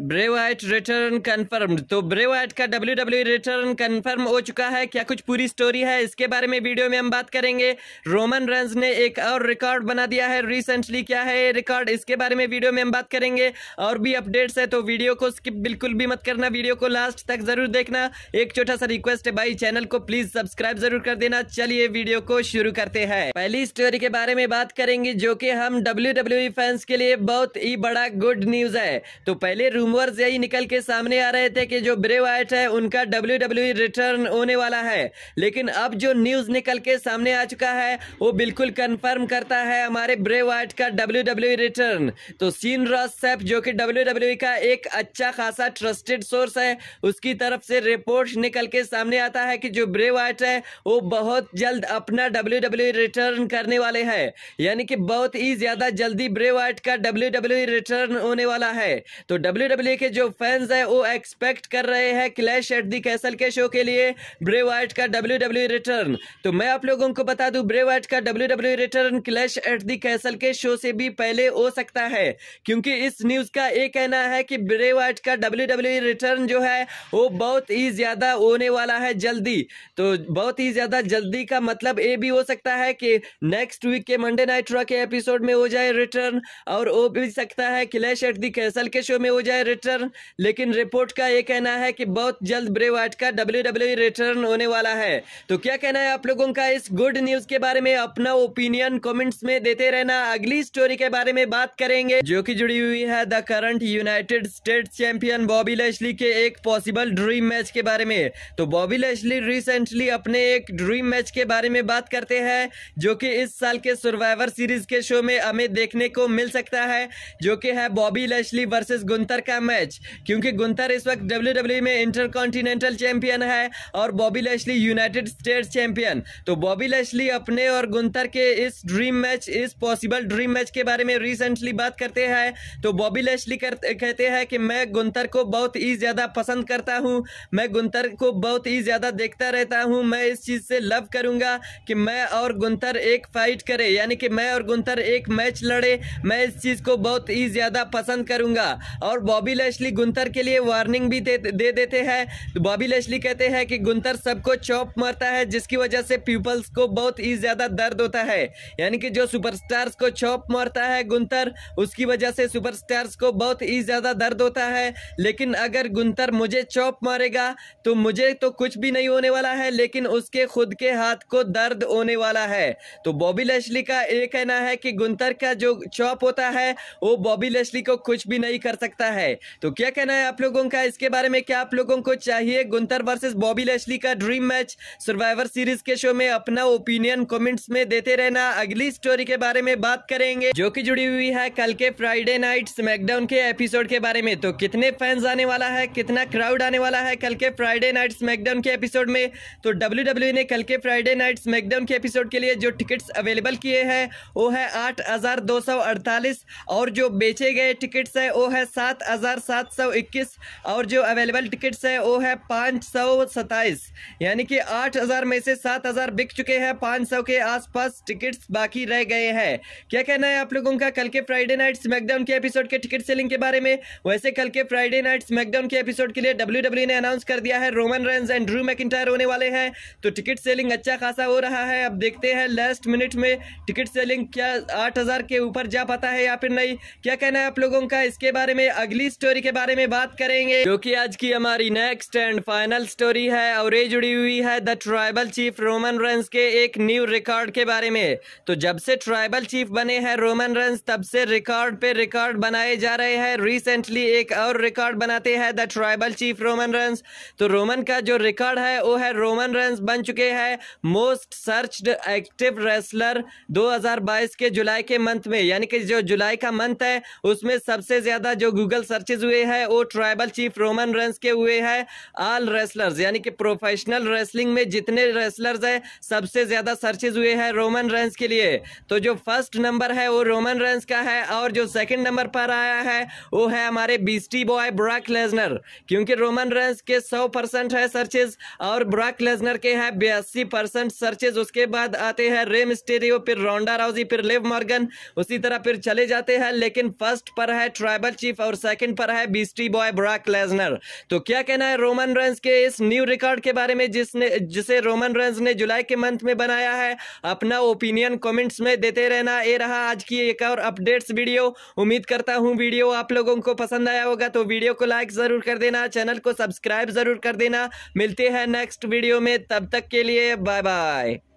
ब्रेवाइट return confirm तो ब्रेवाइट का W W return confirm हो चुका है क्या कुछ पूरी स्टोरी है इसके बारे में वीडियो में हम बात करेंगे रोमन रंज ने एक और रिकॉर्ड बना दिया है रिसेंटली क्या है ये रिकॉर्ड इसके बारे में वीडियो में हम बात करेंगे और भी अपडेट्स है तो वीडियो को स्किप बिल्कुल भी मत करना वीडियो को लास्ट तक जरूर देखना एक छोटा सा रिक्वेस्ट है भाई चैनल को प्लीज सब्सक्राइब जरूर कर देना चलिए वीडियो को शुरू करते हैं पहली स्टोरी के बारे में बात करेंगे जो कि हम डब्ल्यू फैंस e के लिए बहुत ही बड़ा गुड न्यूज है तो पहले रूम रूमवर्स यही निकल के सामने आ रहे थे कि जो ब्रे वाइट है उनका डब्ल्यू डब्ल्यू रिटर्न होने वाला है लेकिन अब जो न्यूज़ निकल के सामने आ चुका है वो बिल्कुल कंफर्म करता है हमारे ब्रे वाइट का डब्ल्यू डब्ल्यू रिटर्न तो सीन रॉस सेफ जो कि डब्ल्यू डब्ल्यू e का एक अच्छा खासा ट्रस्टेड सोर्स है उसकी तरफ से रिपोर्ट निकल के सामने आता है कि जो ब्रे वाइट है वो बहुत जल्द अपना डब्ल्यू डब्ल्यू रिटर्न करने वाले है यानी कि बहुत ही ज़्यादा जल्दी ब्रे वाइट का डब्ल्यू डब्ल्यू रिटर्न होने वाला है तो डब्ल्यू डब्ल्यू के जो फैंस है वो एक्सपेक्ट कर रहे हैं क्लैश एट दी कैसल के शो के लिए ब्रे वाइट का डब्ल्यू डब्ल्यू रिटर्न तो मैं आप लोगों को बता दू ब्रे वाइट का W W return Clash at the Castle के शो से भी पहले हो सकता है क्योंकि इस न्यूज का ये कहना है कि ब्रे वाइट का डब्ल्यू डब्ल्यू रिटर्न जो है वो बहुत ही ज्यादा होने वाला है जल्दी तो बहुत ही ज्यादा जल्दी का मतलब ये भी हो सकता है कि नेक्स्ट वीक के मंडे नाइट रॉ के एपिसोड में हो जाए रिटर्न और वो भी सकता है क्लैश एट दी कैसल के शो में हो जाए रिटर्न लेकिन रिपोर्ट का ये कहना है कि बहुत जल्द ब्रे वाइट का डब्ल्यू डब्ल्यू रिटर्न होने वाला है तो क्या कहना है आप लोगों का इस गुड न्यूज के बारे में अपना ओपिनियन कमेंट्स में देते रहना अगली स्टोरी के बारे में बात करेंगे जो कि जुड़ी हुई है the current United State champion Bobby Lashley के एक पॉसिबल ड्रीम मैच के बारे में तो बॉबी लेशली रिसेंटली अपने एक ड्रीम मैच के बारे में बात करते हैं जो कि इस साल के सर्वाइवर सीरीज के शो में हमें देखने को मिल सकता है जो कि है बॉबी लेशली वर्सेज गुंतर का है मैच क्योंकि गुंथर इस वक्त डब्ल्यू e में इंटर कॉन्टिनेंटल चैंपियन है और Bobby Lashley United States champion तो बॉबी लेशली अपने और गुंथर के इस ड्रीम मैच इस पॉसिबल ड्रीम मैच के बारे में रिसेंटली बात करते हैं तो बॉबी लेशली कहते हैं कि मैं गुंथर को बहुत ही ज़्यादा पसंद करता हूँ मैं गुंथर को बहुत ही ज़्यादा देखता रहता हूँ मैं इस चीज़ से लव करूंगा कि मैं और गुंथर एक फाइट करे यानी कि मैं और गुंथर एक मैच लड़े मैं इस चीज़ को बहुत ही ज़्यादा पसंद करूंगा और बॉबी बॉबी लेशली गुंतर के लिए वार्निंग भी दे दे देते हैं तो बॉबी लेशली कहते हैं कि गुंतर सबको चौप मारता है जिसकी वजह से पीपल्स को बहुत ही ज़्यादा दर्द होता है यानी कि जो सुपरस्टार्स को चौप मारता है गुंतर उसकी वजह से सुपरस्टार्स को बहुत ही ज़्यादा दर्द होता है लेकिन अगर गुंतर मुझे चौप मारेगा तो मुझे तो कुछ भी नहीं होने वाला है लेकिन उसके खुद के हाथ को दर्द होने वाला है तो बॉबी लेशली का ये कहना है कि गुंतर का जो चौप होता है वो बॉबी लेशली को कुछ भी नहीं कर सकता है तो क्या कहना है आप लोगों का इसके बारे में क्या आप लोगों को चाहिए गुंतर वर्सेस बॉबी लेशली का ड्रीम मैच सर्वाइवर सीरीज के शो में अपना ओपिनियन कमेंट्स में देते रहना अगली स्टोरी के बारे में बात करेंगे जो की जुड़ी हुई है कल के फ्राइडे नाइट स्मैकडाउन के एपिसोड के बारे में तो कितने फैंस आने वाला है कितना क्राउड आने वाला है कल के फ्राइडे नाइट स्मैकडाउन के एपिसोड में तो डब्ल्यू e ने कल के फ्राइडे नाइट स्मैकडाउन के एपिसोड के लिए जो टिकट्स अवेलेबल किए हैं वो है आठ और जो बेचे गए टिकट्स है वो है सात हज़ार सात सौ इक्कीस और जो अवेलेबल टिकट्स है वो है पाँच सौ सत्ताईस यानी कि आठ हज़ार में से सात हज़ार बिक चुके हैं पाँच सौ के आसपास टिकट्स बाकी रह गए हैं क्या कहना है आप लोगों का कल के फ्राइडे नाइट स्मैकडाउन के एपिसोड के टिकट सेलिंग के बारे में वैसे कल के फ्राइडे नाइट स्मैकडाउन के एपिसोड के लिए डब्ल्यू e ने अनाउंस कर दिया है Roman Reigns and Drew McIntyre होने वाले हैं तो टिकट सेलिंग अच्छा खासा हो रहा है अब देखते हैं लास्ट मिनट में टिकट सेलिंग क्या आठ के ऊपर जा पाता है या फिर नहीं क्या कहना है आप लोगों का इसके बारे में अगली अगली स्टोरी के बारे में बात करेंगे जो कि आज की हमारी नेक्स्ट एंड फाइनल स्टोरी है और ये जुड़ी हुई है the tribal chief Roman Reigns के एक न्यू रिकॉर्ड के बारे में तो जब से ट्राइबल चीफ बने हैं रोमन रंस तब से रिकॉर्ड पे रिकॉर्ड बनाए जा रहे हैं रिसेंटली एक और रिकॉर्ड बनाते हैं the tribal chief Roman Reigns तो रोमन का जो रिकॉर्ड है वो है रोमन रंस बन चुके हैं मोस्ट सर्च्ड एक्टिव रेसलर दो के जुलाई के मंथ में यानी कि जो जुलाई का मंथ है उसमें सबसे ज्यादा जो गूगल सर्च सर्चेज हुए हैं वो ट्राइबल चीफ रोमन रंस के हुए हैं ऑल रेसलर्स यानी कि प्रोफेशनल रेसलिंग में जितने रेसलर्स हैं सबसे ज़्यादा सर्चेज हुए हैं रोमन रंस के लिए तो जो फर्स्ट नंबर है वो रोमन रंस का है और जो सेकंड नंबर पर आया है वो है हमारे बीस्टी बॉय ब्रॉक लेजनर क्योंकि रोमन रंस के सौ है सर्चेज और ब्रॉक लेजनर के है बयासी परसेंट सर्चेज उसके बाद आते हैं रेम स्टेरियो फिर रोंडा राउजी फिर लेव मॉर्गन उसी तरह फिर चले जाते हैं लेकिन फर्स्ट पर है ट्राइबल चीफ और सेकेंड सेकंड पर है बीस्टी बॉय ब्रॉक लेजनर तो क्या कहना है रोमन रेंस के इस न्यू रिकॉर्ड के बारे में जिसने जिसे रोमन रेंस ने जुलाई के मंथ में बनाया है अपना ओपिनियन कमेंट्स में देते रहना ये रहा आज की एक और अपडेट्स वीडियो उम्मीद करता हूँ वीडियो आप लोगों को पसंद आया होगा तो वीडियो को लाइक जरूर कर देना चैनल को सब्सक्राइब जरूर कर देना मिलते हैं नेक्स्ट वीडियो में तब तक के लिए बाय बाय